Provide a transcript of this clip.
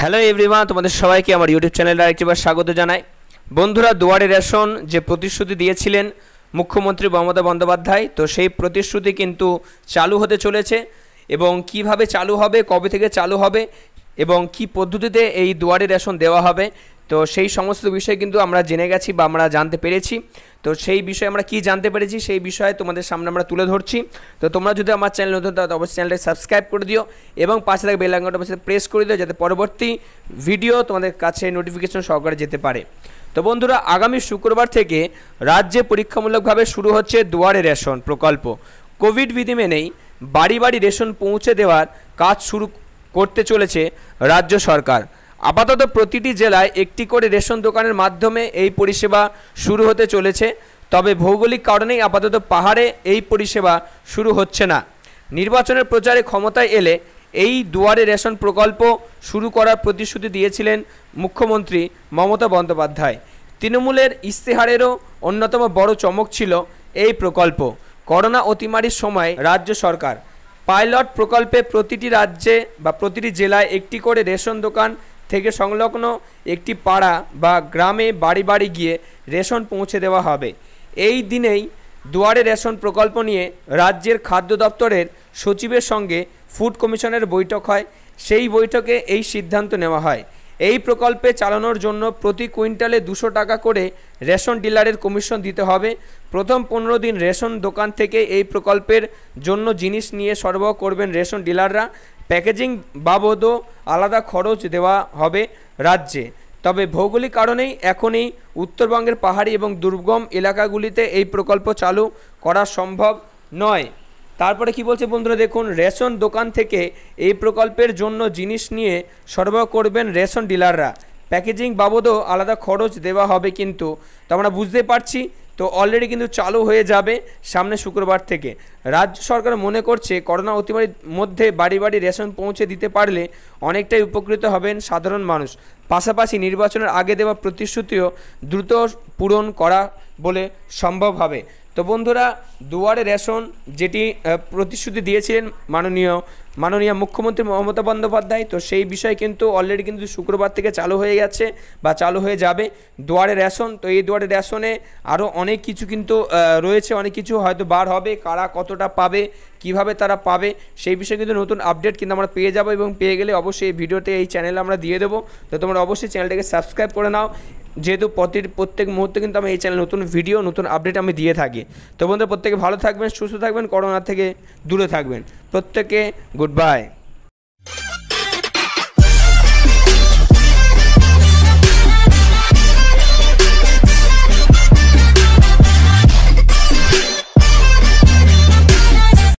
hello এভরিমা তোমাদের সবাইকে আমার ইউটিউব চ্যানেলে আরেকটিবার স্বাগত জানাই বন্ধুরা দুয়ারে রেশন যে প্রতিশ্রুতি দিয়েছিলেন মুখ্যমন্ত্রী মমতা বন্দ্যোপাধ্যায় তো সেই প্রতিশ্রুতি কিন্তু চালু হতে চলেছে এবং কিভাবে চালু হবে কবে থেকে চালু হবে এবং কি পদ্ধতিতে এই দুয়ারে রেশন দেওয়া হবে তো সেই সমস্ত বিষয় কিন্তু আমরা জেনে গেছি বা আমরা জানতে পেরেছি তো সেই বিষয়ে আমরা কি জানতে পেরেছি সেই বিষয়ে তোমাদের সামনে আমরা তুলে ধরছি তো তোমরা যদি আমার চ্যানেল নতুন তাহলে অবশ্যই চ্যানেলটা সাবস্ক্রাইব করে দিও এবং পাশে থাকা বেল আইকনটা অবশ্যই প্রেস করে দিও যাতে পরবর্তী ভিডিও তোমাদের কাছে নোটিফিকেশন সহকারে যেতে পারে তো বন্ধুরা আগামী শুক্রবার থেকে রাজ্যে পরীক্ষামূলকভাবে শুরু হচ্ছে দুয়ারে রেশন প্রকল্প কোভিড বিধি মেনেই বাড়ি বাড়ি রেশন পৌঁছে দেওয়ার কাজ শুরু করতে চলেছে রাজ্য সরকার আপাতত প্রতিটি জেলায় একটি করে রেশন দোকানের মাধ্যমে এই পরিষেবা শুরু হতে চলেছে তবে ভৌগোলিক কারণেই আপাতত পাহাড়ে এই পরিষেবা শুরু হচ্ছে না নির্বাচনের প্রচারে ক্ষমতায় এলে এই দুয়ারে রেশন প্রকল্প শুরু করার প্রতিশ্রুতি দিয়েছিলেন মুখ্যমন্ত্রী মমতা বন্দ্যোপাধ্যায় তৃণমূলের ইস্তেহারেরও অন্যতম বড় চমক ছিল এই প্রকল্প করোনা অতিমারির সময় রাজ্য সরকার পাইলট প্রকল্পে প্রতিটি রাজ্যে বা প্রতিটি জেলায় একটি করে রেশন দোকান থেকে সংলগ্ন একটি পাড়া বা গ্রামে বাড়ি বাড়ি গিয়ে রেশন পৌঁছে দেওয়া হবে এই দিনেই দুয়ারে রেশন প্রকল্প নিয়ে রাজ্যের খাদ্য দপ্তরের সচিবের সঙ্গে ফুড কমিশনের বৈঠক হয় সেই বৈঠকে এই সিদ্ধান্ত নেওয়া হয় এই প্রকল্পে চালানোর জন্য প্রতি কুইন্টালে দুশো টাকা করে রেশন ডিলারের কমিশন দিতে হবে প্রথম পনেরো দিন রেশন দোকান থেকে এই প্রকল্পের জন্য জিনিস নিয়ে সরবরাহ করবেন রেশন ডিলাররা প্যাকেজিং বাবদও আলাদা খরচ দেওয়া হবে রাজ্যে তবে ভৌগোলিক কারণেই এখনই উত্তরবঙ্গের পাহাড়ি এবং দুর্গম এলাকাগুলিতে এই প্রকল্প চালু করা সম্ভব নয় তারপরে কি বলছে বন্ধুরা দেখুন রেশন দোকান থেকে এই প্রকল্পের জন্য জিনিস নিয়ে সরবরাহ করবেন রেশন ডিলাররা প্যাকেজিং বাবদও আলাদা খরচ দেওয়া হবে কিন্তু তো আমরা বুঝতে পারছি তো অলরেডি কিন্তু চালু হয়ে যাবে সামনে শুক্রবার থেকে রাজ্য সরকার মনে করছে করোনা অতিমারির মধ্যে বাড়ি বাড়ি রেশন পৌঁছে দিতে পারলে অনেকটাই উপকৃত হবেন সাধারণ মানুষ পাশাপাশি নির্বাচনের আগে দেওয়া প্রতিশ্রুতিও দ্রুত পূরণ করা বলে সম্ভব হবে তো বন্ধুরা দুয়ারে রেশন যেটি প্রতিশ্রুতি দিয়েছিলেন মাননীয় মাননীয় মুখ্যমন্ত্রী মমতা বন্দ্যোপাধ্যায় তো সেই বিষয় কিন্তু অলরেডি কিন্তু শুক্রবার থেকে চালু হয়ে গেছে বা চালু হয়ে যাবে দুয়ারে রেশন তো এই দুয়ারে রেশনে আরও অনেক কিছু কিন্তু রয়েছে অনেক কিছু হয়তো বার হবে কারা কতটা পাবে কিভাবে তারা পাবে সেই বিষয়ে কিন্তু নতুন আপডেট কিন্তু আমরা পেয়ে যাবো এবং পেয়ে গেলে অবশ্যই এই ভিডিওতে এই চ্যানেলে আমরা দিয়ে দেবো তো তোমরা অবশ্যই চ্যানেলটাকে সাবস্ক্রাইব করে নাও যেহেতু প্রতি প্রত্যেক মুহূর্তে কিন্তু আমি এই চ্যানেল নতুন ভিডিও নতুন আপডেট আমি দিয়ে থাকি তো বন্ধুরা প্রত্যেকে ভালো থাকবেন সুস্থ থাকবেন করোনা থেকে দূরে থাকবেন প্রত্যেকে গুড বাই